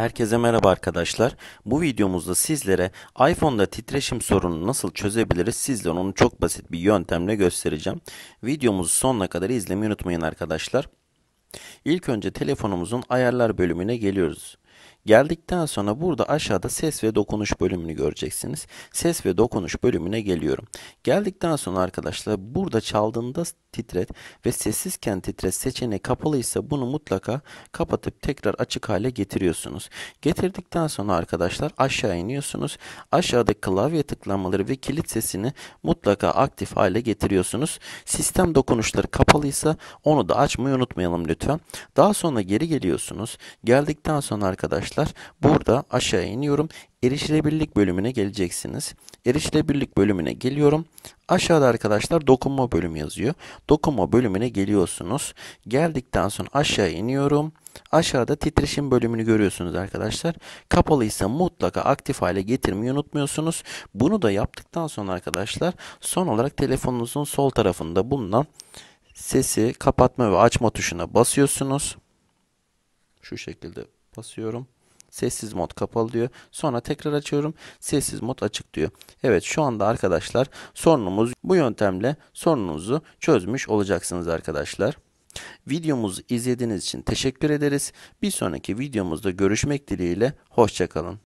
Herkese merhaba arkadaşlar. Bu videomuzda sizlere iPhone'da titreşim sorununu nasıl çözebiliriz sizlere onu çok basit bir yöntemle göstereceğim. Videomuzu sonuna kadar izlemeyi unutmayın arkadaşlar. İlk önce telefonumuzun ayarlar bölümüne geliyoruz. Geldikten sonra burada aşağıda ses ve dokunuş bölümünü göreceksiniz. Ses ve dokunuş bölümüne geliyorum. Geldikten sonra arkadaşlar burada çaldığında titret ve sessizken titret seçeneği kapalıysa bunu mutlaka kapatıp tekrar açık hale getiriyorsunuz. Getirdikten sonra arkadaşlar aşağı iniyorsunuz. Aşağıda klavye tıklamaları ve kilit sesini mutlaka aktif hale getiriyorsunuz. Sistem dokunuşları kapalıysa onu da açmayı unutmayalım lütfen. Daha sonra geri geliyorsunuz. Geldikten sonra arkadaşlar arkadaşlar. Burada aşağı iniyorum. Erişilebilirlik bölümüne geleceksiniz. Erişilebilirlik bölümüne geliyorum. Aşağıda arkadaşlar dokunma bölümü yazıyor. Dokunma bölümüne geliyorsunuz. Geldikten sonra aşağı iniyorum. Aşağıda titreşim bölümünü görüyorsunuz arkadaşlar. Kapalıysa mutlaka aktif hale getirmeyi unutmuyorsunuz. Bunu da yaptıktan sonra arkadaşlar son olarak telefonunuzun sol tarafında bulunan sesi kapatma ve açma tuşuna basıyorsunuz. Şu şekilde basıyorum. Sessiz mod kapalı diyor. Sonra tekrar açıyorum. Sessiz mod açık diyor. Evet şu anda arkadaşlar sorunumuz bu yöntemle sorununuzu çözmüş olacaksınız arkadaşlar. Videomuzu izlediğiniz için teşekkür ederiz. Bir sonraki videomuzda görüşmek dileğiyle. Hoşçakalın.